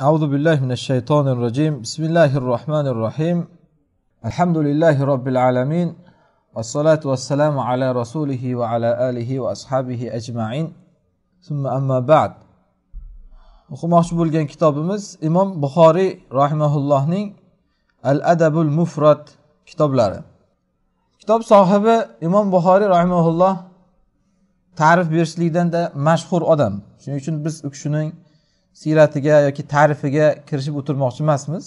أعوذ بالله من الشيطان الرجيم بسم الله الرحمن الرحيم الحمد لله رب العالمين والصلاة والسلام على رسوله وعلى آله وأصحابه أجمعين ثم أما بعد o'qimoqchi bo'lgan kitobimiz imom buxoriy rahimaullohning al adabul mufrat kitoblari kitob sohibi imom buxoriy rahimaulloh ta'rif berishlikdan mashhur odam shuning uchun biz u kishining siyratiga yoki ta'rifiga kirishib o'tirmoqchi emasmiz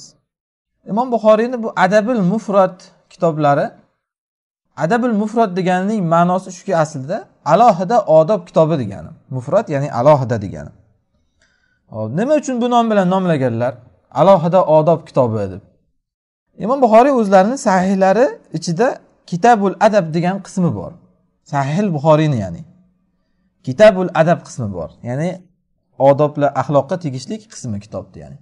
imom buxoriyni bu adabil mufrat kitoblari adabil mufrat deganining ma'nosi shuki aslida alohida odob kitobi degani mufrat ya'ni alohida degani hop nima uchun bu nom bilan nomlaganlar alohida odob kitobi deb imom buxoriy o'zlarini sahihlari ichida kitabul adab degan qismi bor sahil buxoriyni ya'ni kitabul adab qismi bor ya'ni odoblar axloqqa tegishlik qismi kitobni ya'ni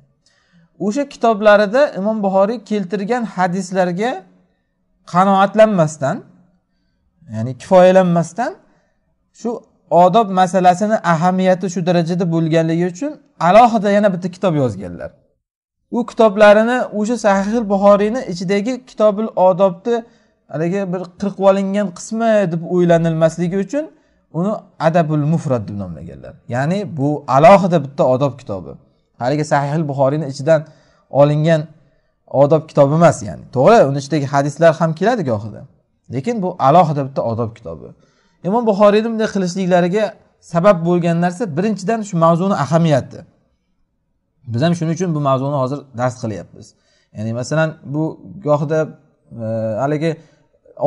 o'sha kitoblarida imom buxoriy keltirgan hadislarga qanoatlanmasdan ya'ni kifoyalanmasdan shu odob masalasini ahamiyati shu darajada bo'lganligi uchun alohida yana bitta kitob yozganlar u kitoblarini o'sha sahih buxoriyni ichidagi kitobil odobni haligi bir qirqib olingan qismi deb o'ylanilmasligi uchun uni adabul mufrad deb nomlaganlar ya'ni bu alohida bitta odob kitobi haligi sahih buxoriyni ichidan olingan odob kitobi emas ya'ni to'g'ri uni ichidagi hadislar ham keladi gohida lekin bu alohida bitta odob kitobi imom buxoriyni bunday qilishliklariga sabab bo'lgan narsa birinchidan shu mavzuni ahamiyati biz ham shuning uchun bu mavzuni hozir dars qilyapmiz ya'ni masalan bu gohida e, haligi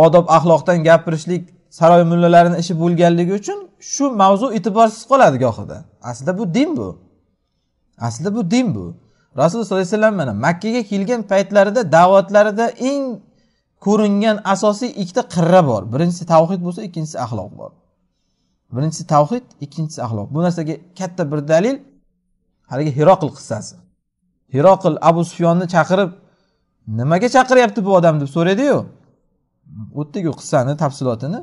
odob axloqdan gapirishlik saroy mullalarini ishi bo'lganligi uchun shu mavzu e'tiborsiz qoladi gohida aslida bu din bu aslida bu din bu rasululloh sollallohu alayhi vasallam mana makkaga kelgan paytlarida da'vatlarida eng ko'ringan asosiy ikkita qirra bor birinchisi tavhid bo'lsa ikkinchisi axloq bor birinchisi tavhid ikkinchisi axloq bu narsaga katta bir dalil haligi hiroqil qissasi hiroqil abu sufyonni chaqirib nimaga chaqiryapti bu odam deb so'raydiyu o'tdik qissani tafsilotini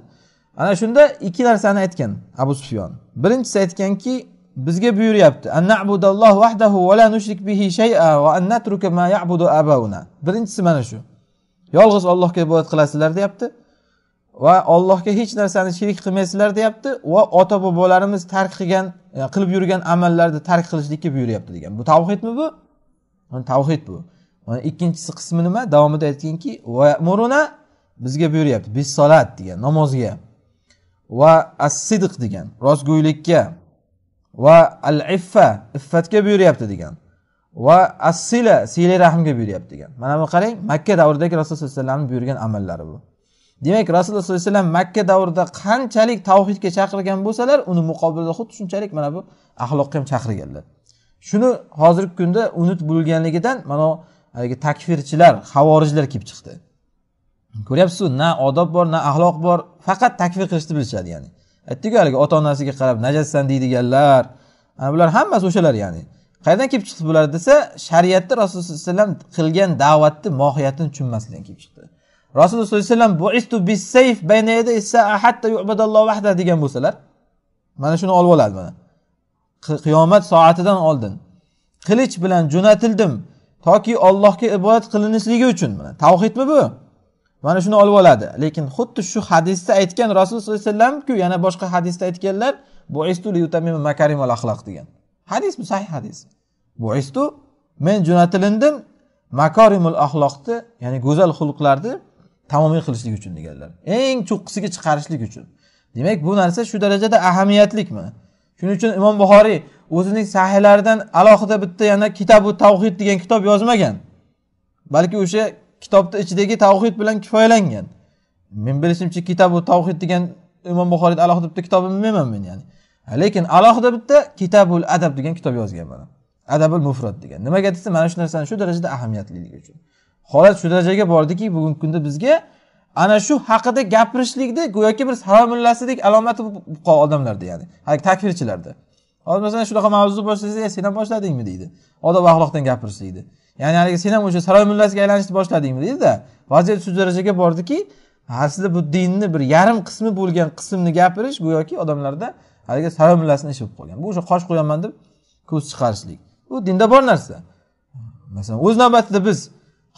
ana shunda ikki narsani aytgan abu sufyon birinchisi aytganki bizga buyuryapti birinchisi mana shu yolg'iz ollohga ibodat qilasizlar deyapti va ollohga hech narsani sherik qilmaysizlar deyapti va ota bobolarimiz tark qilgan e, qilib yurgan amallarni tark qilishlikka buyuryapti degan bu tavhidmi bu tavhid bu ikkinchisi qismi nima davomida aytganki bizga buyuryapti bis solat degan namozga va as sidq degan rostgo'ylikka va al iffa iffatga buyuryapti degan va as sila siyli rahmga buyuryapti degan mana bu qarang makka davridagi rasululloh sallallohu alayhi vasallamni buyurgan amallari bu demak rasululloh sallallohu alayhi vasallam makka davrida qanchalik tavhidga chaqirgan bo'lsalar uni muqobilida xuddi shunchalik mana bu axloqqa ham chaqirganlar shuni hozirgi kunda unut bo'lganligidan mana haligi takfirchilar havorijlar kelib chiqdi ko'ryapsizku na odob bor na axloq bor faqat takfir qilishni bilishadi ya'ni aytdiku haligi ota onasiga qarab najassan deydiganlar ana bular hammasi o'shalar ya'ni qayerdan kelib chiqdi bular desa shariatda rasululloh sallallohu alayhi vasallam qilgan da'vatni mohiyatini tushunmaslikdan kelib chiqdi rasululloh sallallohu alayhi vasallam degan bo'lsalar mana shuni olib oladi mana qiyomat soatidan oldin qilich bilan jo'natildim toki ollohga ibodat qilinishligi uchun tavhidmi bu mana shuni olib oladi lekin xuddi shu hadisda aytgan rasululloh sollallohu alayhi vasallamku yana boshqa hadisda aytganlar axloq degan hadis bu sahih hadis buistu men jo'natilindim makorimul axloqni ya'ni go'zal xulqlarni tamomiy qilishlik uchun deganlar eng cho'qqisiga chiqarishlik uchun demak bu narsa shu darajada ahamiyatlikmi shuning uchun imom buxoriy o'zining sahihlaridan alohida bitta yana kitabu tavhid degan kitob yozmagan balki o'sha kitobni ichidagi tavhid bilan kifoyalangan men bilishimcha kitobu tavhid degan imom buxoriy alohida bitta kitobini bilmayman men ya'ni lekin alohida bitta kitabul adab degan kitob yozgan mana adabul mufrat degan nimaga desa mana shu narsani shu darajada ahamiyatliligi uchun holat shu darajaga bordiki bugungi kunda bizga ana shu haqida gapirishlikni go'yoki bir salomullaslik alomati bo'lib qoldi odamlarda ya'ni takfirchilarda hozir masalan shunaqa mavzu boshlasa sen ham boshladingmi deydi odob axloqdan gapirishlikni ya'ni haligi sen ham o'sha saroy mullasiga aylanishni boshladingmi deydida vaziyat shu darajaga bordiki aslida bu dinni bir yarim qismi bo'lgan qismni gapirish go'yoki odamlarda haligi saroy mullasini ishi bo'lib qolgan bu o'sha qosh qo'yaman deb ko'z chiqarishlik bu dinda bor narsa masalan o'z navbatida biz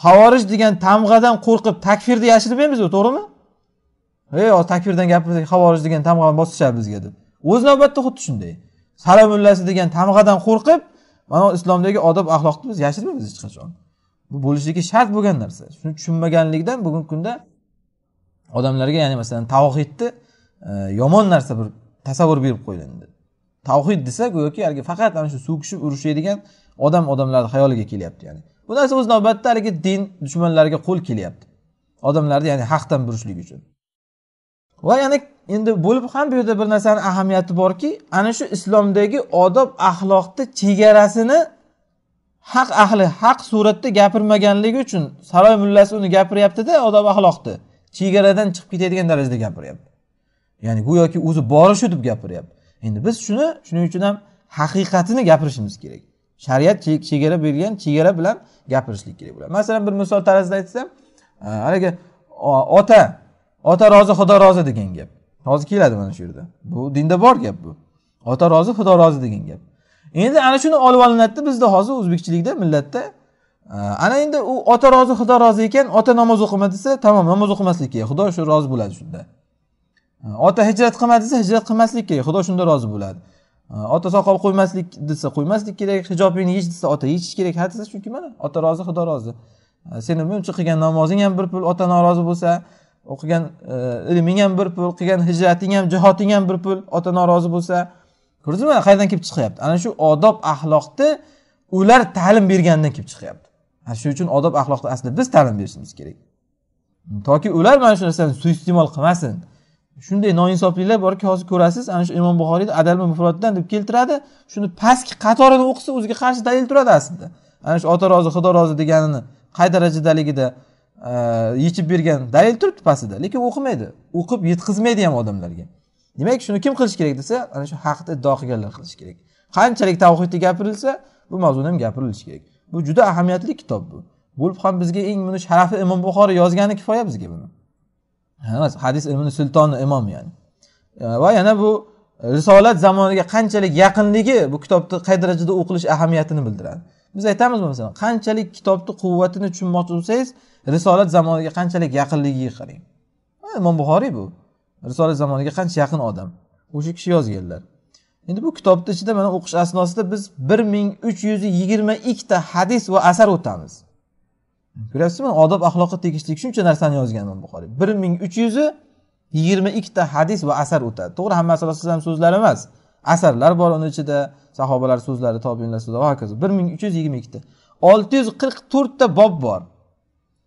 havorij degan tamg'adan qo'rqib takfirni yashirmaymiz to'g'rimi ey takfirdan gapirsak havorij degan tamg'ani bosishadi bizga deb o'z navbatida xuddi shunday saroy mullasi degan tamg'adan qo'rqib mana bu islomdagi odob axloqni biz yashirmaymiz hech qachon bu bo'lishligi shart bo'lgan narsa shuni tushunmaganlikdan bugungi kunda odamlarga ya'ni masalan tavhidni e, yomon narsa bir tasavvur berib qo'yilindi tavhid desa go'yoki haligi faqat ana shu so'kishib urushadigan odam odamlarni xayoliga kelyapti ya'ni bu narsa o'z navbatida haligi din dushmanlariga qo'l kelyapti odamlarni ya'ni haqdan burishlik uchun va yana endi bo'lib ham bu yerda bir narsani ahamiyati borki ana shu islomdagi odob axloqni chegarasini haq ahli haq suratda gapirmaganligi uchun saroy mullasi uni gapiryaptida odob axloqni chegaradan chiqib ketadigan darajada gapiryapti ya'ni go'yoki o'zi bori shu deb gapiryapti endi biz shuni shuning uchun ham haqiqatini gapirishimiz kerak shariat chegara bergan chegara bilan gapirishlik kerak bo'ladi masalan bir misol tarzida aytsam haligi ota ota rozi xudo rozi degan gap hozir keladi mana shu yerda bu dinda bor gap bu ota rozi xudo rozi degan gap endi ana shuni olib olinadida bizda hozir o'zbekchilikda millatda ana endi u ota rozi xudo rozi ekan ota namoz o'qima desa tamom namoz o'qimaslik kerak xudo shu rozi bo'ladi shunda ota hijrat qilma desa hijrat qilmaslik kerak xudo shunda rozi bo'ladi ota soqol qo'ymaslik desa qo'ymaslik kerak hijobingni yech desa ota yechish kerak ha desa chunki mana ota rozi xudo rozi seni buncha qilgan namozing ham bir pul ota norozi bo'lsa o'qigan e, ilming ham bir pul qilgan hijrating ham jihoting ham bir pul ota norozi bo'lsa ko'rdingizmi qayerdan kelib chiqyapti ana shu odob axloqni ular ta'lim bergandan kelib chiqyapti ana shuning uchun odob axloqni aslida biz ta'lim berishimiz kerak toki ular mana shu narsani suiiste'mol qilmasin shunday noinsofliklar borki hozir ko'rasiz ana shu imom buxoriyni adalmi mufrotdan deb keltiradi shuni pastki qatorini o'qisa o'ziga qarshi dalil turadi aslida ana shu ota rozi xudo rozi deganini qay darajadaligida yechib bergan dalil turibdi pastida lekin o'qimaydi o'qib yetkazmaydi ham odamlarga demak shuni kim qilish kerak desa ana shu haqni iddao qilganlar qilish kerak qanchalik tavhidda gapirilsa bu mavzuda ham gapirilishi kerak bu juda ahamiyatli kitob bu bo'lib ham bizga eng buni sharafi imom buxoriy yozgani kifoya bizga buni hadis ilmini sultoni imom ya'ni va yana bu risolat zamoniga qanchalik yaqinligi bu kitobni qay darajada o'qilish ahamiyatini bildiradi biz aytamiz masalan qanchalik kitobni quvvatini tushunmoqchi bo'lsangiz risolat zamoniga qanchalik yaqinligiga qarang imom buxoriy bu risolat zamoniga qancha yaqin odam o'sha kishi yozganlar endi bu kitobni ichida mana o'qish asnosida biz bir ming uch yuz yigirma ikkita hadis va asar o'tamiz ko'ryapsizmi odob axloqqa tegishli shuncha narsani yozgan imom buxoriy bir ming uch yuz yigirma ikkita hadis va asar o'tadi to'g'ri hammasi vasallam so'zlari emas asarlar bor uni ichida sahobalar so'zlari tobinlar so'zlari va hokazo bir ming uch yuz yigirma ikkita olti yuz qirq to'rtta bob bor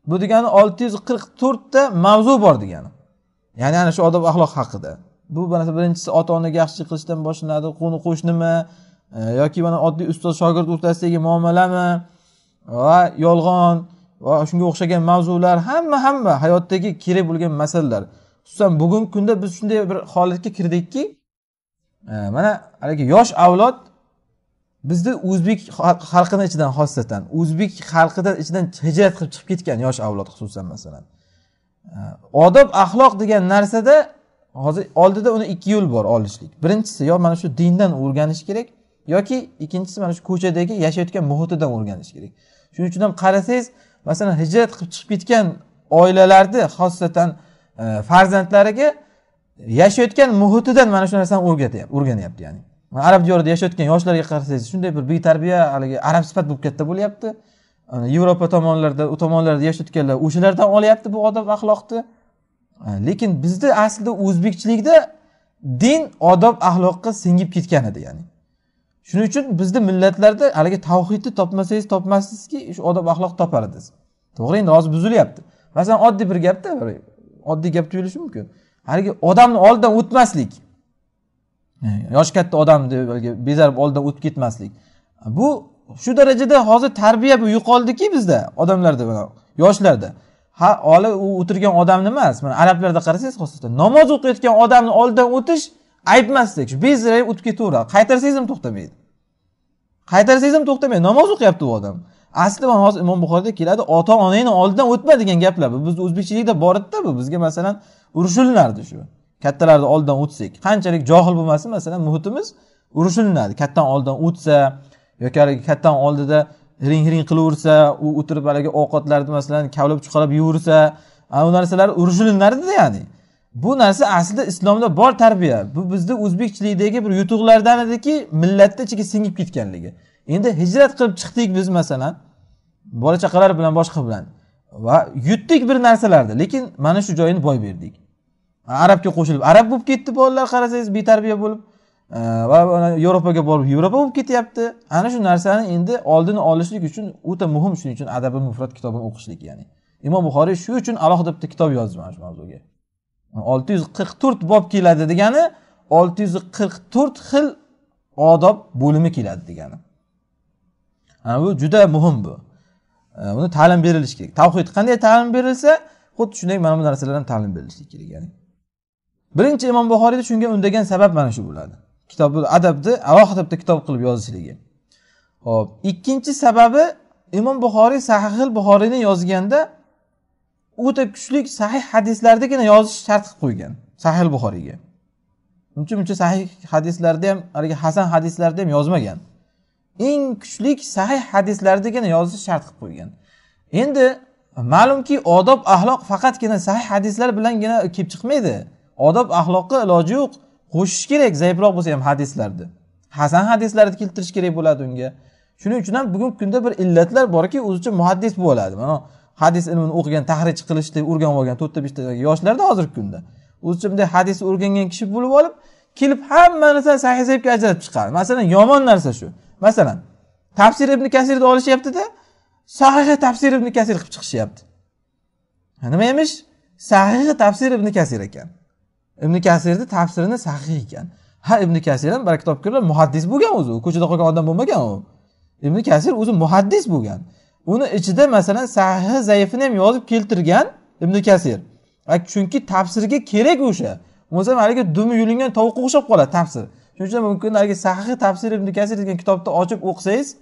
bu degani olti yuz qirq to'rtta mavzu bor degani ya'ni ana shu odob axloq haqida bu masalan birinchisi ota onaga yaxshilik qilishdan boshlanadi qo'ni qo'shnimi e, yoki mana oddiy ustoz shogird o'rtasidagi muomalami va yolg'on va shunga o'xshagan mavzular hamma hamma hayotdagi kerak bo'lgan masalalar xususan bugungi kunda biz shunday bir holatga kirdikki mana haligi yosh avlod bizni o'zbek xalqini ichidan xosatan o'zbek xalqidan ichidan hijrat qilib chiqib ketgan yosh avlod xususan masalan odob axloq degan narsada hozir oldida uni ikki yo'l bor olishlik birinchisi yo mana shu dindan o'rganish kerak yoki ikkinchisi mana shu ko'chadagi yashayotgan muhitidan o'rganish kerak shuning uchun ham qarasangiz masalan hijrat qilib chiqib ketgan oilalarni xosatan e, farzandlariga yashayotgan muhitidan mana shu narsani o'rgatyapti o'rganyapti ya'ni arab diyorida yashayotgan yoshlarga qarasangiz shunday bir betarbiya haligi arab sifat bo'lib katta bo'lyapti yevropa tomonlarda u tomonlarda yashayotganlar o'shalardan olyapti bu odob axloqni lekin bizda aslida o'zbekchilikda din odob axloqqa singib ketgan edi ya'ni shuning uchun bizni millatlarda haligi tavhidni topmasangiz topmassizki shu odob axloq topardingiz to'g'ri endi hozir buzilyapti masalan oddiy bir gapda oddiy gap tuyulishi mumkin haligi odamni oldidan o'tmaslik e, yoshi katta odamni bezarib oldidan o'tib ketmaslik bu shu darajada hozir tarbiya bu yo'qoldiki bizda odamlarda yoshlarda ha hali u o'tirgan odamni emas mana arablarda qarasangiz xususan namoz o'qiyotgan odamni oldidan o'tish ayb emasdek shu bezrayib o'tib ketaveradi qaytarsangiz ham to'xtamaydi qaytarsangiz ham to'xtamaydi namoz o'qiyapti u odam asli mana hozir imom buxoriyda keladi ota onangni oldidan o'tma degan gaplar bu bizni o'zbekchilikda bor edida bu bizga masalan urushilinardi shu kattalarni oldidan o'tsak qanchalik johil bo'lmasin masalan muhitimiz urushilinadi kattani oldidan o'tsa yoki haligi kattani oldida hiring hiring qilaversa u o'tirib haligi ovqatlarni masalan kavlab chuqalab yeyversa ana u narsalar urushilinardida ya'ni bu narsa aslida islomda bor tarbiya bu bizni o'zbekchilikdagi bir yutuqlardan ediki millatni ichiga singib ketganligi endi hijrat qilib chiqdik biz masalan bola chaqalar bilan boshqa bilan va yutdik bir narsalarni lekin mana shu joyini boy berdik arabga qo'shilib arab bo'lib ketdi bolalar qarasangiz betarbiya bo'lib e, va yevropaga borib yevropa bo'lib ketyapti ana shu narsani endi oldini olishlik uchun o'ta muhim shuning uchun adabi mufrat kitobini o'qishlik ya'ni imom buxoriy shu uchun alohida bitta kitob yozdi mana shu mavzuga olti yuz qirq to'rt bob keladi degani olti yuz qirq to'rt xil odob bo'limi keladi degani bu juda muhim bu uni ta'lim berilishi kerak tavhid qanday ta'lim berilsa xuddi shunday mana bu narsalar ham ta'lim berilishi kerak ya'ni birinchi imom buxoriyni shunga undagan sabab mana shu bo'ladi kitob adabni alohida bitta kitob qilib yozishligi ho'p ikkinchi sababi imom buxoriy sahihil buxoriyni yozganda o'ta kuchli sahih hadislardagina yozish shart qilib qo'ygan sahil buxoriyga uncha muncha sahih hadislarda ham haligi hasan hadislarda ham yozmagan eng kuchli sahih hadislardagina yozish shart qilib qo'ygan endi ma'lumki odob axloq faqatgina sahih hadislar bilangina kelib chiqmaydi odob axloqqa iloji yo'q qo'shish kerak zaifroq bo'lsa ham hadislarni hasan hadislarni keltirish kerak bo'ladi unga shuning uchun ham bugungi kunda bir illatlar borki o'zicha muhaddis bo'ladi mana hadis ilmini o'qigan tahrij qilishni o'rganib olgan to'rtta beshta yoshlarda hozirgi kunda o'zicha bunday hadis o'rgangan kishi bo'lib olib kelib hamma narsani sahih zaifga ajratib chiqadi masalan yomon narsa shu masalan tafsir ibn kasirni olishyaptida sahihi tafsir ibn kasir qilib chiqishyapti nima emish sahihi tafsir ibn kasir ekan ibn kasirni tafsirini sahih ekan ha ibn kasir ham baraka topkirlar muhaddis bo'lgan o'zi ko'chada qolgan odam bo'lmagan u ibn kasir o'zi muhaddis bo'lgan uni ichida masalan sahihi zaifini ham yozib keltirgan ibn kasir chunki tafsirga kerak o'sha bo'lmasam haligi dumi yulingan tovuqqa o'xshab qoladi tafsir shuning uchun mumkin agar sahihiy tafsir ibn kasir degan kitobni ochib o'qisangiz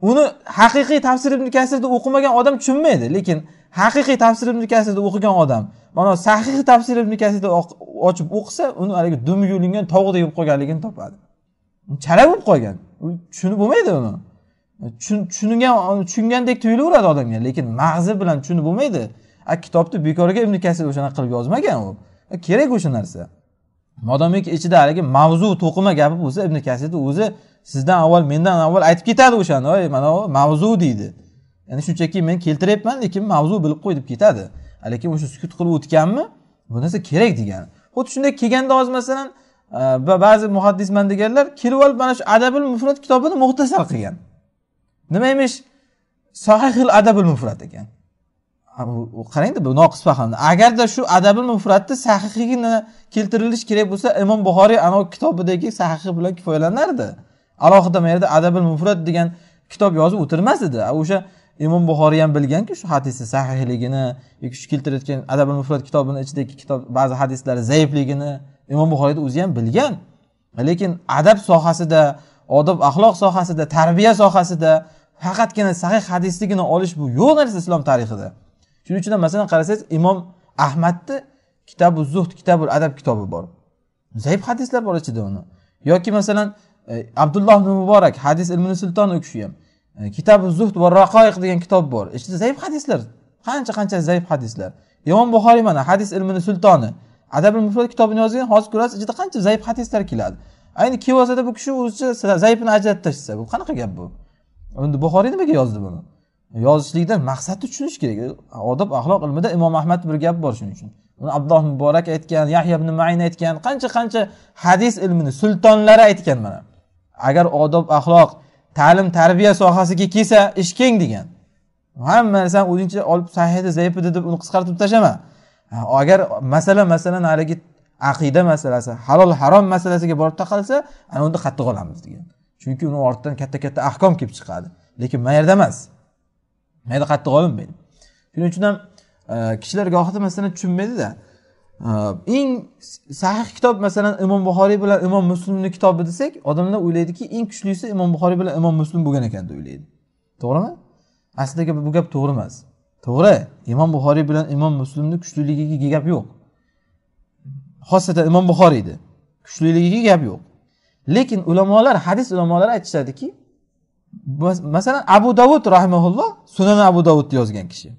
uni haqiqiy tafsir ibn kasirni o'qimagan odam tushunmaydi lekin haqiqiy tafsir ibn kasirni o'qigan odam mana sahih tafsir ibn kasirni ochib o'qisa uni haligi dumi yulingan tovuqdek bo'lib qolganligini topadi chala bo'lib qolgan tushunib bo'lmaydi uni tushungan tushungandek tuyulaveradi odamga lekin mag'zi bilan tushunib bo'lmaydi a kitobni bekorga ibn kasir o'shanaqa qilib yozmagan u kerak o'sha narsa modomiki ichida haligi mavzu to'qima gapi bo'lsa ibn kasirni o'zi sizdan avval mendan avval aytib ketadi o'shani oy mana bu mavzu deydi ya'ni shunchaki men keltiryapman lekin mavzu bilib qo'y deb ketadi lekin o'sha sukut qilib o'tganmi bu narsa kerak degani xuddi shunday kelganda hozir masalan e, ba'zi muhaddisman deganlar kelib olib mana shu adabil mufrat kitobini muxtasar qilgan nima emish sahihil adabil mufrat ekan qarangda bu noqis fahmda agarda shu adabil mufratni sahihligini keltirilishi kerak bo'lsa imom buxoriy anavi kitobidagi sahihi bilan kifoyalanardi alohida mana yerda adabil mufrat degan kitob yozib o'tirmas edi o'sha imom buxoriy ham bilganki shu hadisni sahihligini yoki shu keltirayotgan adabil mufrat kitobini ichidagi kitob ba'zi hadislari zaifligini imom buxoriyni o'zi ham bilgan lekin adab sohasida odob axloq sohasida tarbiya sohasida faqatgina sahih hadisligini olish bu yo'q narsa islom tarixida shuning uchun ham masalan qarasangiz imom ahmadni kitabu zuhd kitabul adab kitobi bor zaif hadislar bor ichida uni yoki masalan e, abdulloh ibn muborak hadis ilmini sultoni u kishi ham e, kitabi zuhd va raqoiq degan kitob bor ichida zaif hadislar qancha qancha zaif hadislar imom buxoriy mana hadis ilmini sultoni adabi mufrat kitobini yozgan hozir ko'rasiz ichida qancha zaif hadislar keladi ayni kelib olsada bu kishi o'zicha zaifini ajratib tashlasa bu qanaqa gap bu endi buxoriy nimaga yozdi buni yozishlikda maqsadni tushunish kerak odob axloq ilmida imom ahmad bir gap bor shuning uchun uni abdulloh muborak aytgan yahya ibn mayn aytgan qancha qancha hadis ilmini sultonlari aytgan mana agar odob axloq ta'lim tarbiya sohasiga kelsa ish keng degan hamma narsani o'zingcha olib sahihida zaifida deb uni qisqartib tashlama agar masala masalan haligi aqida masalasi halol harom masalasiga borib taqalsa ana unda qattiq olamiz degan chunki uni ortidan katta katta ahkom kelib chiqadi lekin bu yerda emas mayda qattiq olinmaydi shuning uchun ham e, kishilar gohida masalan tushunmaydida e, eng sahih kitob masalan imom buxoriy bilan imom muslimni kitobi desak odamlar o'ylaydiki eng kuchlisi imom buxoriy bilan imom muslim bo'lgan ekan deb o'ylaydi to'g'rimi aslida bu gap to'g'ri emas to'g'ri imom buxoriy bilan imom muslimni kuchliligiga gap yo'q xosatan imom buxoriyni kuchliligiga gap yo'q lekin ulamolar hadis ulamolari aytishadiki masalan abu davud rahimaulloh sunan abu davudni yozgan kishi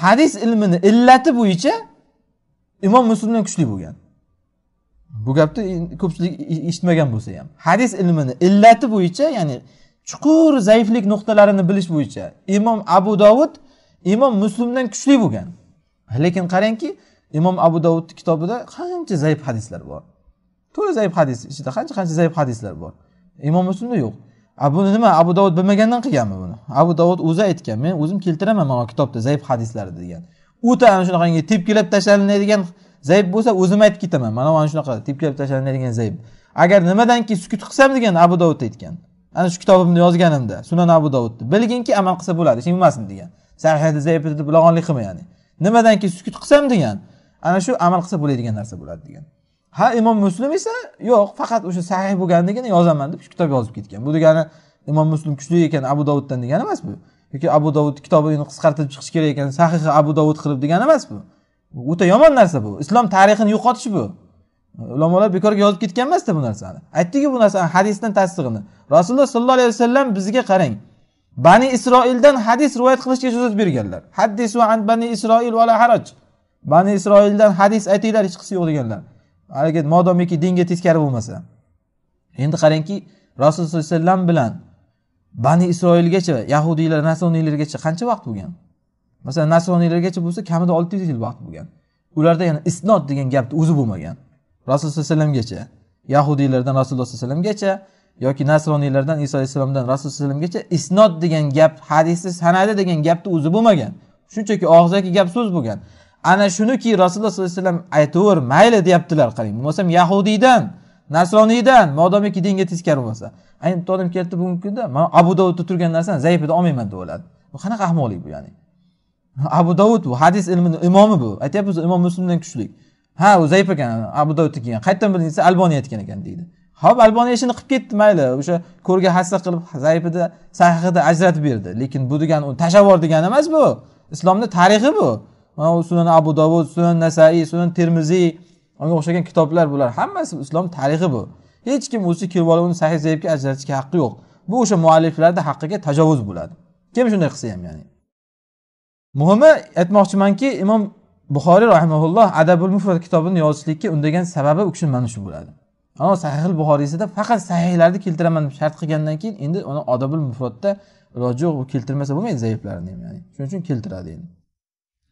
hadis ilmini illati bo'yicha imom muslimdan kuchli bo'lgan bu gapni ko'pchilik eshitmagan bo'lsa ham hadis ilmini illati bo'yicha ya'ni chuqur zaiflik nuqtalarini bilish bo'yicha imom abu dovud imom muslimdan kuchli bo'lgan lekin qarangki imom abu dovudni kitobida qancha zaif hadislar bor to'la zaif hadis ichida qancha qancha zaif hadislar bor imom muslimda yo'q buni nima abu dovud bilmagandan qilganmi buni abu dovud o'zi aytgan men o'zim keltiraman mana kitobda zaif hadislarni degan o'ta ana shunaqangi tepkilab tashlanadigan zaif bo'lsa o'zim aytib ketaman mana mana shunaqa tepkilab tashlanadigan zaif agar nimadanki sukut qilsam degan abu dovud aytgan ana shu kitobimni yozganimda sunan abu dovudni bilginki amal qilsa bo'ladi ishing bo'lmasin degan sahihni zaif bilag'onlik qilma ya'ni nimadanki sukut qilsam degan ana shu amal qilsa bo'ladigan narsa bo'ladi degan ha imom muslim esa yo'q faqat o'sha sahih bo'lganligini yozaman deb shu kitob yozib ketgan bu degani imom muslim kuchli ekan abu dovuddan degani emas bu yoki abu dovud kitobini qisqartirib chiqish kerak ekan sahih abu dovud qilib degani emas bu o'ta yomon narsa bu islom tarixini yo'qotish bu ulamolar bekorga yozib ketgan emasda bu narsani aytdiku bu narsani hadisdan tasdig'ini rasululloh sollallohu alayhi vasallam bizga qarang bani isroildan hadis rivoyat qilishga so'z berganlar hadisu an bani isroil vala haraj bani isroildan hadis aytinglar hech qisi yo'q deganlar haligi modomiki dinga teskari bo'lmasa endi qarangki rasululloh sollallohu alayhi vasallam bilan bani isroilgacha yahudiylar nasroniylargacha qancha vaqt bo'lgan masalan nasroniylargacha bo'lsa kamida olti yuz yil vaqt bo'lgan ularda yana isnod degan gapni o'zi bo'lmagan rasululloh sallallohu alayhi vasallamgacha yahudiylardan rasululloh sallallohu alayhi vasallamgacha yoki nasroniylardan iso alayhissalomdan rasululloh sallallohu alayhi vasallamgacha isnod degan gap hadisni sanadi degan gapni o'zi bo'lmagan shunchaki og'zaki gap so'z bo'lgan ana shuniki rasululloh sollallohu alayhi vasallam aytaver mayli deyaptilar qarang bo'lmasam yahudiydan nasroniydan modomiki dinga teskari bo'lmasa ayni bitta keldi bugungi kunda man abu davudda turgan narsani zaifida olmayman deb o'yladi bu qanaqa ahmoqlik bu ya'ni abu davud bu hadis ilmini imomi bu aytyapmiz imom muslimdan kuchli ha u zaif ekan abu davudni kelgan qayerdan bilding desa alboniy aytgan ekan deydi ho'p alboniy ishini qilib ketdi mayli o'sha ko'rga hassa qilib zaifida sahihida ajratib berdi lekin bu degani u tashavvor degani emas bu islomni tarixi bu mana u sunan abu dovud sunan nasaiy sunan termiziy unga o'xshagan kitoblar bular hammasi islom tarixi bu hech kim o'zi kelib olib uni sahih zaifga ajratishga haqqi yo'q bu o'sha mualliflarni haqqiga tajovuz bo'ladi kim shunday qilsa ham ya'ni muhimi aytmoqchimanki imom buxoriy rahimaulloh adabul mufrat kitobini yozishlikka undagan sababi u kishi mana shu bo'ladi ana sahihil buxoriysida faqat sahihlarni keltiraman deb shart qilgandan keyin endi uni odabul mufrotda iloji yo'q u keltirmasa bo'lmaydi ham ya'ni shuning uchun keltiradi endi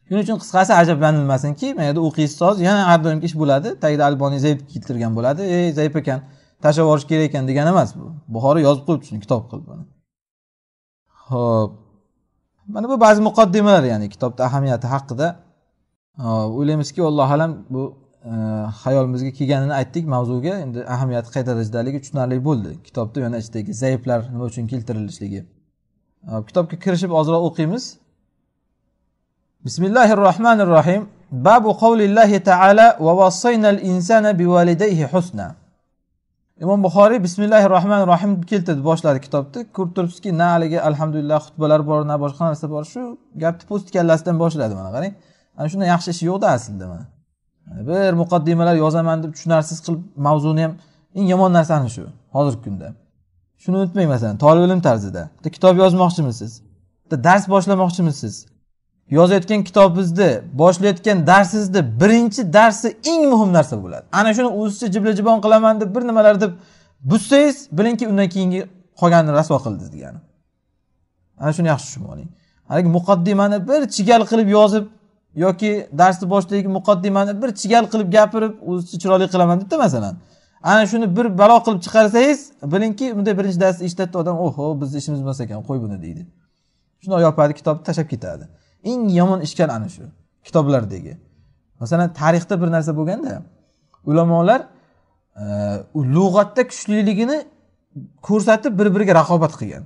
shuning uchun qisqasi ajablanilmasinki mana yerda o'qiysiz soz yana har doimgi ish bo'ladi tagida alboniy zayb keltirgan bo'ladi ey zayb ekan tashlab yuborish kerak ekan degani emas bu buxoriy yozib qo'yibdi shuni kitob qilib buni ho'p mana bu ba'zi muqaddimalar ya'ni kitobni ahamiyati haqida o'ylaymizki allohu alam bu e, xayolimizga kelganini aytdik mavzuga endi ahamiyati qay darajadaligi tushunarli bo'ldi kitobda yana ichidagi zaiflar nima uchun keltirilishligi kitobga kirishib ozroq o'qiymiz بسم الله الرحمن الرحيم باب قول الله تعالى ووصينا الإنسان بوالديه حسنا imom buxoriy bismillahi rohmanir rohim keltirdi boshladi kitobni ko'rib turibsizki na haligi alhamdulillah xutbalar bor na boshqa narsa bor shu gapni po'st kallasidan boshladi mana qarang ana shunday yaxshi ish yo'qda aslida mana bir muqaddimalar yozaman deb tushunarsiz qilib mavzuni ham eng yomon narsa ana shu hozirgi kunda shuni unutmang masalan tolib ilm tarzida bitta kitob yozmoqchimisiz bitta dars boshlamoqchimisiz yozayotgan kitobingizni boshlayotgan darsingizni birinchi darsi eng muhim narsa bo'ladi ana shuni o'zicha jibla jibon qilaman deb bir nimalar deb buzsangiz bilingki undan keyingi qolganini rasvo qildingiz degani ana shuni yaxshi tushunib oling haligi muqaddimani bir chigal qilib yozib yoki darsni boshidagi muqaddimani bir chigal qilib gapirib o'zicha chiroyli qilaman debdi masalan ana shuni bir balo qilib chiqarsangiz bilingki bunday birinchi darsni eshitadida odam oho bizni ishimiz emas ekan qo'y buni deydi shundoq yopadi kitobni tashlab ketadi eng yomon ishkal ana shu kitoblardagi masalan tarixda bir narsa bo'lganda ulamolar e, lug'atda kuchliligini ko'rsatib bir biriga raqobat qilgan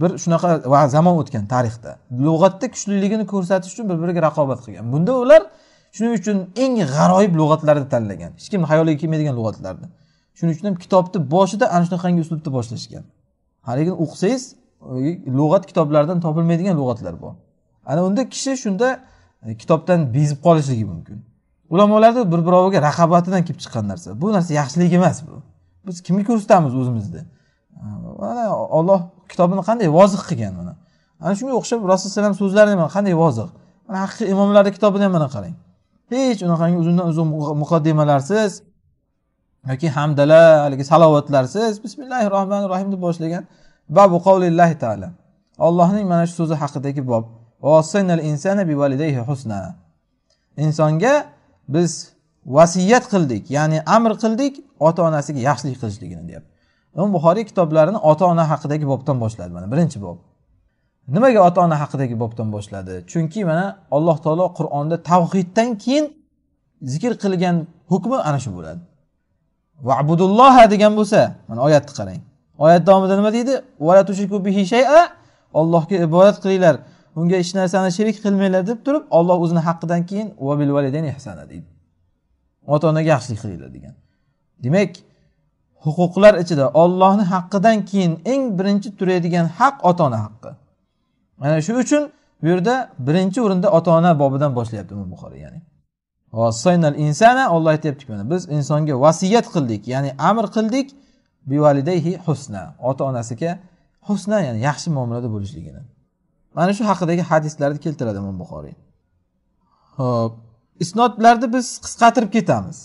bir shunaqa zamon o'tgan tarixda lug'atda kuchliligini ko'rsatish uchun bir biriga raqobat qilgan bunda ular shuning uchun eng g'aroyib lug'atlarni tanlagan hech kimni hayoliga kelmaydigan lug'atlarni shuning uchun ham kitobni boshida ana shunaqangi uslubda boshlashgan haligini o'qisangiz e, lug'at kitoblaridan topilmaydigan lug'atlar bor ana unda kishi shunda e, kitobdan bezib qolishligi mumkin ulamolarni bir biroviga raqobatidan kelib chiqqan narsa bu narsa yaxshilik emas bu biz kimga ko'rsatamiz o'zimizni e, mana olloh kitobini qanday voziq qilgan mana ana shunga o'xshab rasululloh alayhi so'zlarini ham qanday voziq mana haqiqiy imomlarni kitobini ham mana qarang hech unaqangi uzundan uzun muqaddimalarsiz yoki hamdala haligi salovatlarsiz bismillahi rohmanir rohim deb boshlagan babu qovlillahi taala allohning mana shu so'zi haqidagi bob insonga biz vasiyat qildik ya'ni amr qildik ota onasiga yaxshilik qilishligini deyapti imom buxoriy kitoblarini ota ona haqidagi bobdan boshladi mana birinchi bob nimaga ota ona haqidagi bobdan boshladi chunki mana alloh taolo qur'onda tavhiddan keyin zikr qilgan hukmi ana shu bo'ladi vabudulloha degan bo'lsa mana oyatni qarang oyat davomida nima deydi ollohga ibodat qilinglar unga hech narsani sherik qilmanglar deb turib olloh o'zini haqqidan keyin vabil validayn ihsana deydi ota onaga yaxshilik qilinglar degan demak huquqlar ichida ollohni haqqidan keyin eng birinchi turadigan haq ota ona haqqi mana shu uchun bu yerda birinchi o'rinda ota ona bobidan boshlayapti imom buxoriy ya'ni insana olloh aytyaptiki mana biz insonga vasiyat qildik ya'ni amr qildik bivalidayhi husna ota onasiga husna ya'ni yaxshi muomalada bo'lishligini mana shu haqidagi hadislarni keltiradi imom buxoriy ho'p isnodlarni biz qisqartirib ketamiz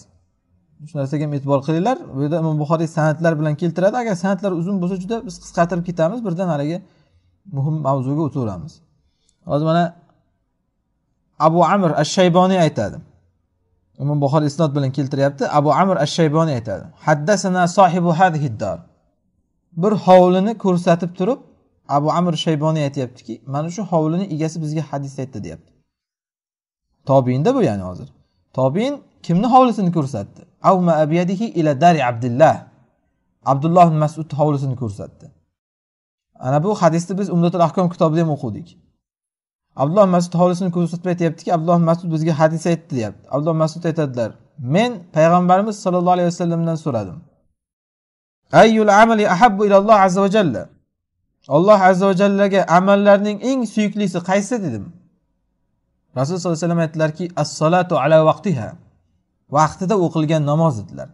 shu narsaga ham e'tibor qilinglar bu yerda imom buxoriy san'atlar bilan keltiradi agar san'atlar uzun bo'lsa juda biz qisqartirib ketamiz birdan haligi muhim mavzuga o'taveramiz hozir mana abu amir ash shayboniy aytadi imom buxoriy isnod bilan keltiryapti abu amir ash shayboniy aytadi haddasana sohibu hadhiddor bir hovlini ko'rsatib turib abu amir shayboniy aytyaptiki mana shu hovlini egasi bizga hadis aytdi deyapti tobiinda bu ya'ni hozir tobiin kimni hovlisini ko'rsatdi avma abiyadihi ila dari abdullah abdulloh masud hovlisini ko'rsatdi ana bu hadisni biz umdatul ahkom kitobida ham o'qidik abdulloh masud hovlisini ko'rsatib aytyaptiki abdulloh masud bizga hadis aytdi deyapti abdulloh masud aytadilar men payg'ambarimiz sollallohu alayhi vasallamdan so'radim ayyul amali ahabbu ilalloh azza va jalla alloh azza va amallarning eng suyuklisi qaysi dedim rasululloh sallallohu alayhi vasallam aytdilarki assolatu ala vaqtiha vaqtida o'qilgan namoz dedilar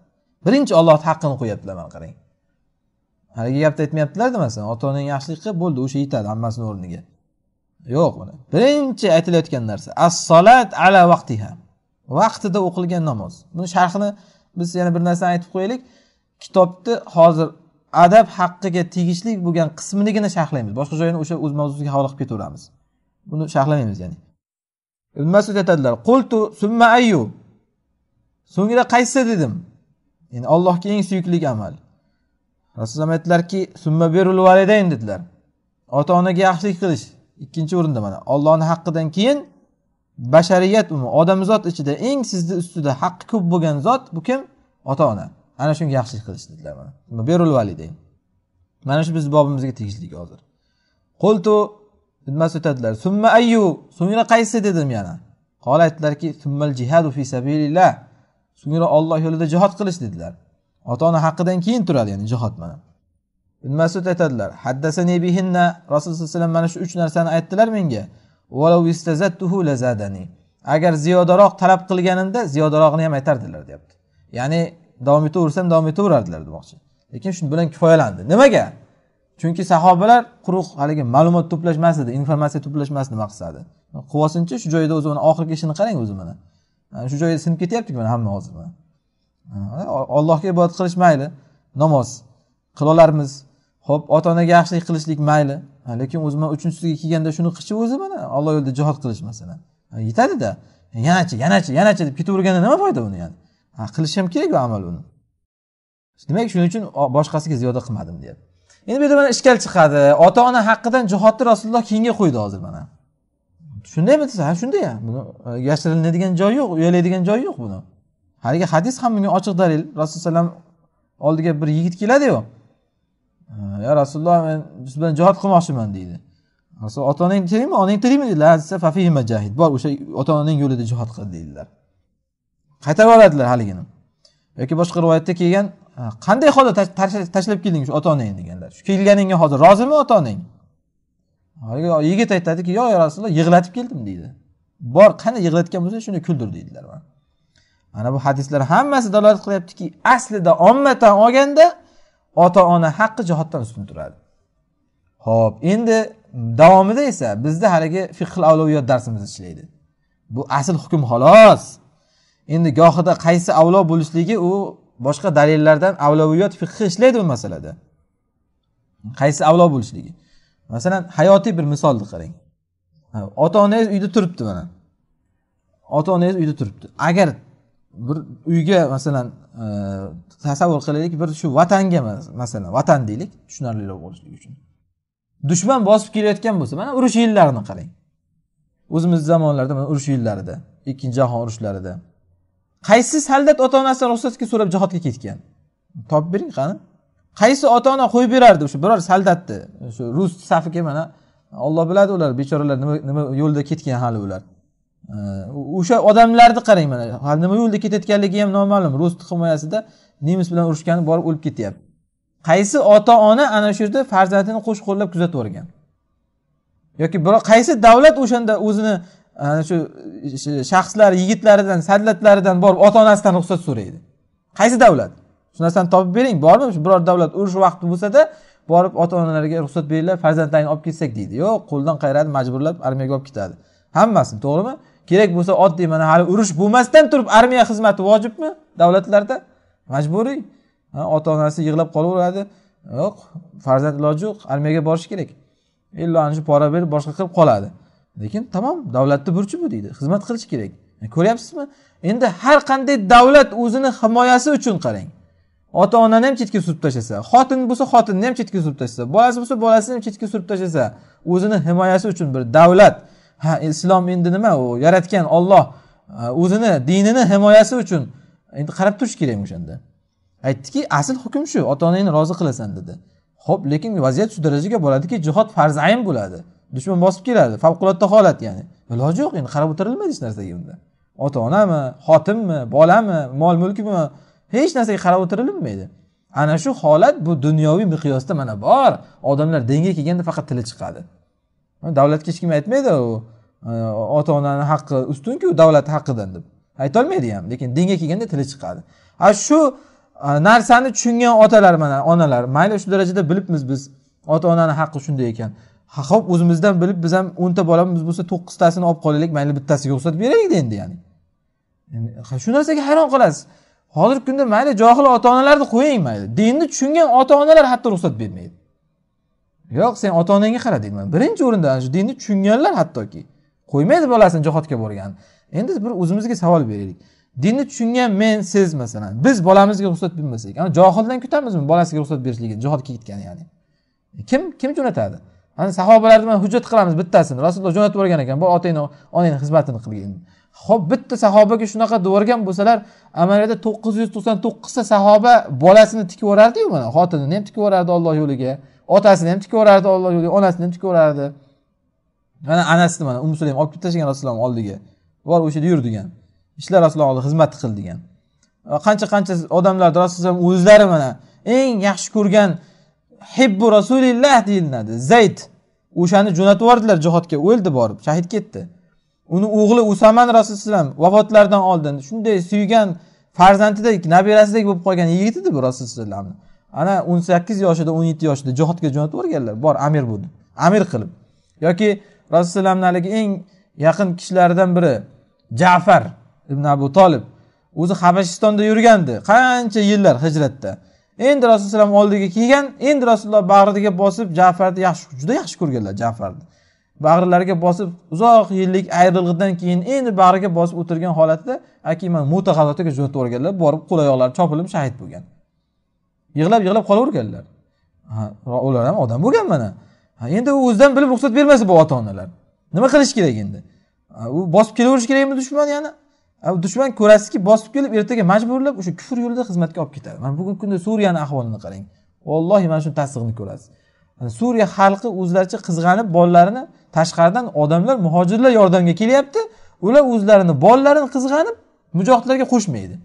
birinchi ollohni haqqini qo'yaptilar mana qarang haligi gapni aytmayaptilarda masalan ota onang yaxshilik qilib bo'ldi o'sha yetadi hammasini o'rniga yo'q buni birinchi aytilayotgan narsa assolat ala vaqtiha vaqtida o'qilgan namoz buni sharhini biz yana bir narsani aytib qo'yaylik kitobni hozir adab haqqiga tegishli bo'lgan qisminigina sharhlaymiz boshqa joyini o'sha o'z mavzusiga havola qilib ketaveramiz buni sharhlamaymiz ya'ni ibn masud aytadilar qultu summa ayyu so'ngra qaysi dedim ya'ni allohga eng suyukli amal rasululloh aytdilarki summa berul validayn dedilar ota onaga yaxshilik qilish ikkinchi o'rinda mana ollohni haqqidan keyin bashariyat umumi odamzod ichida eng sizni ustida haqqi ko'p bo'lgan zot bu kim ota ona ana shunga yaxshilik qilish dedilar mana berul validayn mana shu bizni bobimizga tegishli hozir qultu nimasi o'tadilar summa ayyu so'ngra qaysi dedim yana qola aytdilarki summal jihadu fi sabilillah so'ngra olloh yo'lida jihod qilish dedilar ota ona haqidan keyin turadi ya'ni jihod mana ibn masud aytadilar haddasani bihinna rasululloh sallallohu alayhi vasallam mana shu uch narsani aytdilar menga agar ziyodaroq talab qilganimda ziyodarog'ini ham aytardilar deyapti ya'ni davom etaversam davom etaverardilar demoqchi lekin shu bilan kifoyalandi nimaga chunki sahobalar quruq haligi ma'lumot to'plash emas edi informatsiya to'plash emas edi maqsadi qilib shu joyda o'zi mana oxirgi ishini qarang o'zi mana shu joyda sinib ketyaptik mana hamma hozir mana allohga ibodat qilish mayli namoz qilolarmiz ho'p ota onaga yaxshilik qilishlik mayli lekin o'zi mana uchinchisiga kelganda shuni qilishib o'zi mana olloh yo'lida jihod qilish masalan yetadida yanachi yanachi yanachi deb ketaverganda nima foyda uni yani qilishi ham kerak bu amal uni demak shuning uchun boshqasiga ziyoda qilmadim deyapti endi bu yerda mana ishkal chiqadi ota ona haqqidan jihodni rasululloh keyinga qo'ydi hozir mana shundaymi desa ha shunday buni e, yashirinadigan joyi yo'q uyalaydigan joyi yo'q buni haligi hadis ham bunga ochiq dalil rasululloh alayhi oldiga bir yigit keladiyu e, yo rasululloh men siz bilan jihod qilmoqchiman deydi ota onang tirikmi onang tirikmi deydilar desa jahid bor o'sha ota onang yo'lida jihod qil deydilar qaytarib oladilar haligini yoki boshqa rivoyatda kelgan qanday holda tashlab kelding shu ota onang deganlar shu kelganingga hozir rozimi ota onang haligi yigit aytadiki yo'q rasululloh yig'latib keldim deydi bor qanday yig'latgan bo'lsa shuni kuldir deydilar mana bu hadislar hammasi dalolat qilyaptiki aslida ommatan olganda ota ona haqqi jihatdan ustun turadi ho'p endi davomida esa bizda haligi fiql avloviyot darsimiz ishlaydi bu asl hukm xolos endi gohida qaysi avlo bo'lishligi u boshqa dalillardan avloviyot fiqhi ishlaydi bu masalada qaysi avlo bo'lishligi masalan hayotiy bir misolni qarang ota onangiz uyda turibdi mana ota onangiz uyda turibdi agar bir uyga masalan e, tasavvur qilaylik bir shu vatanga masalan vatan deylik tushunarliroq bo'lishligi uchun dushman bosib kelayotgan bo'lsa mana urush yillarini qarang o'zimizni zamonlarda mana urush yillarida ikkinchi jahon urushlarida qaysi soldat ota onasidan ruxsatga so'rab jihodga ketgan topib bering qani qaysi ota ona qo'yib berardi o'sha biror soldatni shu rus safiga mana olloh biladi ular bechoralar nima nima yo'lda ketgan hali ular o'sha odamlarni qarang mana nima yo'lda ketayotganligi ham noma'lum rus himoyasida nemis bilan urushgani borib o'lib ketyapti qaysi ota ona ana shu yerda farzandini qo'sh qo'llab kuzatib yuborgan yoki biror qaysi davlat o'shanda o'zini ana e, shu shaxslar yigitlaridan sadlatlaridan borib ota onasidan ruxsat so'raydi qaysi davlat shu narsani topib bering bormi biror davlat urush vaqti bo'lsada borib ota onalarga ruxsat beringlar farzandlaringni olib ketsak deydi yo'q qo'ldan qayradi majburlab armiyaga olib ketadi hammasini to'g'rimi kerak bo'lsa oddiy mana hali urush bo'lmasdan turib armiya xizmati vojibmi davlatlarda majburiy ota onasi yig'lab qolaveradi yo'q farzand iloji yo'q armiyaga borish kerak illo ana shu pora berib boshqa qilib qoladi lekin tamom davlatni burchi bu deydi xizmat qilish kerak e, ko'ryapsizmi endi har qanday davlat o'zini himoyasi uchun qarang ota onani ham chetga surib tashlasa xotin bo'lsa xotinni ham chetga surib tashlasa bolasi bo'lsa bolasini ham chetga surib tashlasa o'zini himoyasi uchun bir davlat ha islom endi nima u yaratgan olloh e, o'zini dinini himoyasi uchun endi qarab turish kerak o'shanda aytdiki asl hukm shu ota onangni rozi qilasan dedi ho'p lekin vaziyat shu darajaga bo'ladiki jihod ayn bo'ladi dushman bosib keladi favqulodda holat ya'ni iloji yo'q endi qarab o'tirilmaydi hech narsaga unda ota onami xotinmi bolami mol mulkmi hech narsaga qarab o'tirilmaydi ana shu holat bu dunyoviy miqyosda mana bor odamlar dinga kelganda faqat tili chiqadi davlatga hech kim aytmaydi u ota onani haqqi ustunku davlat haqqidan deb aytolmaydi ham lekin dinga kelganda tili chiqadi a shu e, narsani tushungan otalar mana onalar mayli shu darajada bilibmiz biz ota onani haqqi shunday ekan ha ho'p o'zimizdan bilib biz ham o'nta bolamiz bo'lsa to'qqiztasini olib qolaylik mayli bittasiga ruxsat beraylikda endi ya'ni shu narsaga hayron qolasiz hozirgi kunda mayli johil ota onalarni qo'ying mayli dinni tushungan ota onalar hatto ruxsat bermaydi yo'q sen ota onangga qara deyman birinchi o'rinda shu dinni tushunganlar hattoki qo'ymaydi bolasini jihodga borgan endi bir o'zimizga savol beraylik dinni tushungan men siz masalan biz bolamizga ruxsat bermasak ana johildan kutamizmi bolasiga ruxsat berishligini jihodga ketgan ya'ni kim kim jo'natadi ana sahobalarni bilan hujjat qilamiz bittasini rasululloh jo'natib yuborgan ekan bor otangni onangni xizmatini qilgin ho'p bitta sahobaga shunaqa deb yuborgan bo'lsalar amaliyotda to'qqiz yuz to'qson to'qqizta sahoba bolasini tikib yuborardiyu mana xotinini ham tikib yuborardi olloh yo'liga otasini ham tikib yuborardi olloh yo'liga onasini ham tikib yuborardi mana anasini mana um sulaym olib kelib tashlagan rasulullohni oldiga bor o'sha yerda yur degan ishlar rasululloh oldida xizmat qil degan qancha qancha odamlarni rasululloh o'zlari mana eng yaxshi ko'rgan hibbu rasulilloh deyiladi zayd o'shani jo'natib yubordilar jihodga o'ldi borib shahid ketdi uni o'g'li usaman rasululloh alayhi vafotlaridan oldin shunday suygan farzandidek nabirasidek bo'lib qolgan yigit edi bu rasululloh ana o'n sakkiz yoshida o'n yetti yoshida jihodga jo'natib yuborganlar bor amir bo'ldi amir qilib yoki rasululloh haligi eng yaqin kishilaridan biri jafar ibn abu tolib o'zi habashistonda yurgandi qancha yillar hijratda endi rasululloh oldiga kelgan endi rasululloh bag'riga bosib jafarni yaxshi juda yaxshi ko'rganlar jafarni bag'rilariga bosib uzoq yillik ayrilg'idan keyin endi bag'riga bosib o'tirgan holatda akiman muta g'azotiga jo'natib yuborganlar borib qo'l oyoqlari chopilib shahid bo'lgan yig'lab yig'lab qolaverganlar ular ham odam bo'lgan mana endi u o'zidan bilib ruxsat bermasa bu ota onalar nima qilish kerak endi u bosib kelaverish kerakmi dushman yana dushman ko'rasizki bosib kelib ertaga majburlab o'sha kufr yo'lida xizmatga olib ketadi mana bugungi kunda suriyani ahvolini qarang vallohi mana shuni tasdig'ini ko'rasiz suriya xalqi o'zlaricha qizg'anib bolalarini tashqaridan odamlar muhojirlar yordamga kelyapti ular o'zlarini bolalarini qizg'anib mujohidlarga qo'shmaydi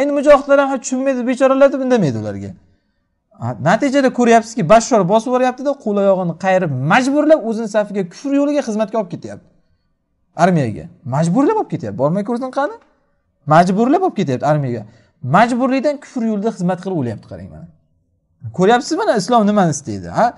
endi mujohidlar ham tushunmaydi bechoralar deb indamaydi ularga natijada ko'ryapsizki bashshor bosib yuboryaptida qo'l oyog'ini qayirib majburlab o'zini safiga kufr yo'liga xizmatga olib ketyapti armiyaga majburlab olib ketyapti bormay ko'rsin qani majburlab olib ketyapti armiyaga majburlikdan kufr yo'lida xizmat qilib o'lyapti qarang mana ko'ryapsizmi mana islom nimani istaydi ha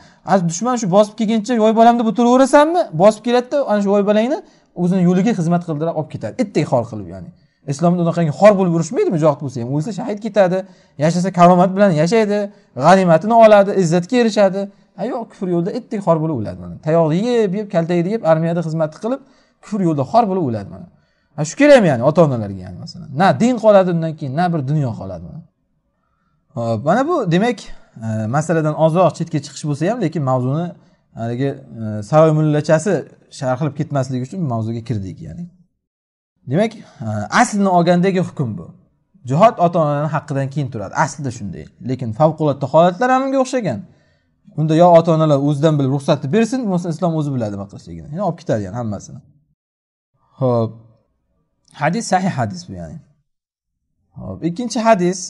dushman shu bosib kelguncha voy bolam deb o'tiraverasanmi bosib keladida ana shu voy bolangni o'zini yo'liga xizmat qildirib olib ketadi itdek xor qilib ya'ni islomda unaqangi xor bo'lib urushmaydi mujohid bo'lsa ham o'lsa shahid ketadi yashasa karomat bilan yashaydi g'animatini oladi izzatga erishadi yo'q kufr yo'lida itdek xor bo'lib o'ladi tayog'ini yeb yeb kaltak yeb armiyada xizmat qilib kufr yo'lida xor bo'lib o'ladi mana shu kerakmi ya'ni ota onalarga ya'ni masalan na din qoladi undan keyin na bir dunyo qoladi hop mana bu demak e, masaladan ozroq chetga chiqish bo'lsa ham lekin mavzuni haligi e, saroy mullachasi qilib ketmasligi uchun mavzuga kirdik ya'ni demak e, aslini olgandagi hukm bu jihod ota onalarni haqqidan keyin turadi aslida shunday lekin favqulodda holatlar ham unga o'xshagan unda yo ota onalar o'zidan bilib ruxsatni bersin bo'lmasa islom o'zi biladi nima qilishligini olib ketadi yani hammasini ho'p hadis sahih hadis bu ya'ni ho'p ikkinchi hadis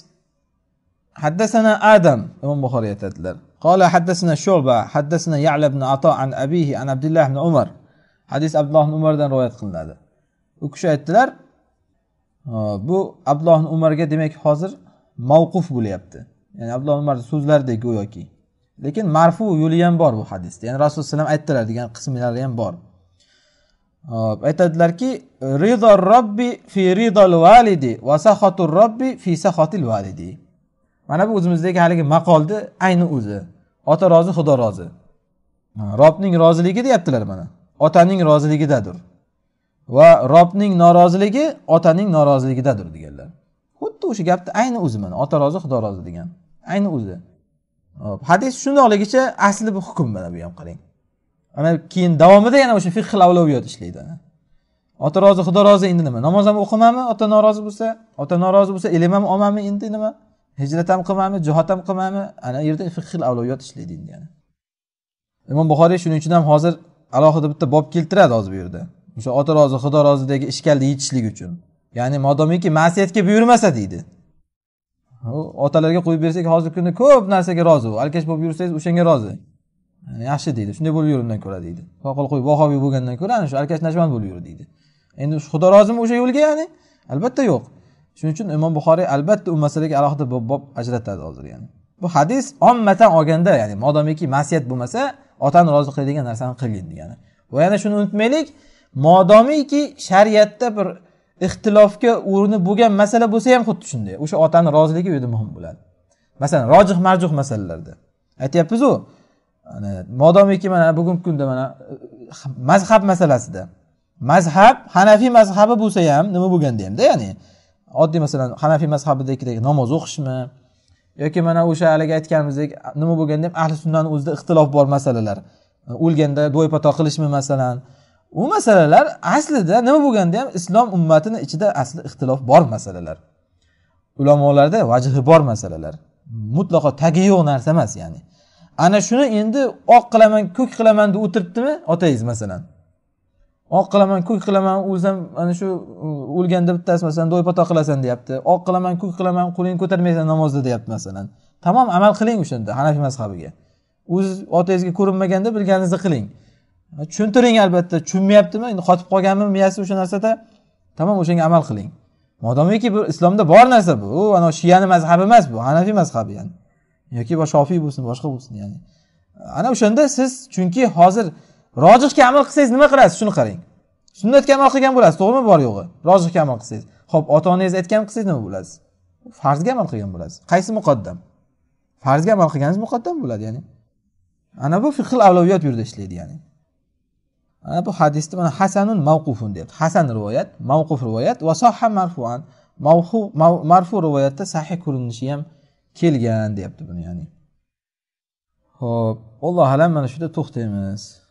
حدثنا آدم إمام بخاري aytadilar. قال حدثنا شعبة حدثنا يعلى بن عطاء عن أبيه عن عبد الله بن عمر حديث عبد الله بن عمر دان رواية قلنا هذا وكشا يتدلر bu abdulloh umarga demak hozir mavquf bo'lyapti ya'ni abdulloh umar so'zlaridek go'yoki lekin marfu yo'li ham bor bu hadisda ya'ni rasulullohu alayhi vasallam aytdilar degan qismlari ham bor hop aytadilarki rido robbi fi ridol validi va sahotur robbi fi sahotil validi mana bu o'zimizdagi haligi maqolni ayni o'zi ota rozi xudo rozi robning roziligi deyaptilar mana otaning roziligidadir va robning noroziligi otaning noroziligidadir deganlar xuddi o'sha gapni ayni o'zi mana ota rozi xudo rozi degan ayni o'zi hadis shundoqligicha asli bu hukm mana bu ham qarang ana keyin davomida yana o'sha fiqh avloviyot ishlaydi ota rozi xudo rozi endi nima namoz ham o'qimami ota norozi bo'lsa ota norozi bo'lsa ilm ham olmami endi nima hijrat ham qilmami jihod ham qilmami ana yerda fiqh avloviyot ishlaydi endi yani. imom buxoriy shuning uchun ham hozir alohida bitta bob keltiradi hozir bu yerda o'sha ota rozi xudo rozidagi ishkalni yechishlik uchun ya'ni modomiki ma'siyatga buyurmasa deydi otalarga qo'yib bersak hozirgi kunda ko'p narsaga rozi alkash bo'lib yursangiz o'shanga rozi yaxshi deydi shunday bo'lib yurundan ko'ra deydi voqil qo'y vahobiy bo'lgandan ko'ra ana shu najmand bo'lib yur deydi endi xudo rozimi o'sha yo'lga ya'ni albatta yo'q shuning uchun imom buxoriy albatta u masalaga alohida bob ajratadi hozir ya'ni bu hadis ommatan olganda ya'ni modomiki masiyat bo'lmasa otani rozi qiladigan narsani qilgin degani va yana shuni unutmaylik modomiki shariatda bir ixtilofga o'rni bo'lgan masala bo'lsa ham xuddi shunday o'sha otani roziligi u yerda muhim bo'ladi masalan rojih marjuh masalalarda aytyapmizu modomiki mana bugungi kunda mana mazhab masalasida mazhab hanafiy mazhabi bo'lsa ham nima bo'lganda hamda ya'ni oddiy masalan hanafiy mazhabidagidek namoz o'qishmi yoki mana o'sha haligi aytganimizdek nima bo'lganda ham ahli sunnani o'zida ixtilof bor masalalar o'lganda do'y pato qilishmi masalan u masalalar aslida nima bo'lganda ham islom ummatini ichida asli ixtilof bor masalalar ulamolarda vajhi bor masalalar mutlaqo tagi yo'q narsa emas ya'ni ana shuni endi oq qilaman ko'k qilaman deb o'tiribdimi otangiz masalan oq qilaman ko'k qilaman ham ana shu o'lganda bittasi masalan do'ypato qilasan deyapti oq qilaman ko'k qilaman qo'lingni ko'tarmaysan namozda deyapti masalan tamom amal qiling o'shanda hanafiy mazhabiga o'z otangizga ko'rinmaganda bilganingizni qiling tushuntiring albatta tushunmayaptimi endi qotib qolganmi miyasi o'sha narsada tamom o'shanga amal qiling modomiki bu islomda bor narsa bu u ana shiyani mazhabi emas bu hanafiy mazhabi ya'ni yoki shofiy bo'lsin boshqa bo'lsin ya'ni ana o'shanda siz chunki hozir rojihga amal qilsangiz nima qilasiz shuni qarang sunnatga amal qilgan bo'lasiz to'g'rimi bor yo'g'i rojihga amal qilsangiz ho'p ota onangiz aytgan qilsangiz nima bo'lasiz farzga amal qilgan bo'lasiz qaysi muqaddam farzga amal qilganingiz muqaddam bo'ladi ya'ni ana bu fiqil avloviyat yo'lida ishlaydi ya'ni ana bu hadisni mana hasanun mavqufun deyapti hasan rivoyat mavquf rivoyat va soha marfuan marfu rivoyatda sahih ko'rinishi ham kelgan deyapti buni ya'ni ho'p allohu alam mana shu yerda to'xtaymiz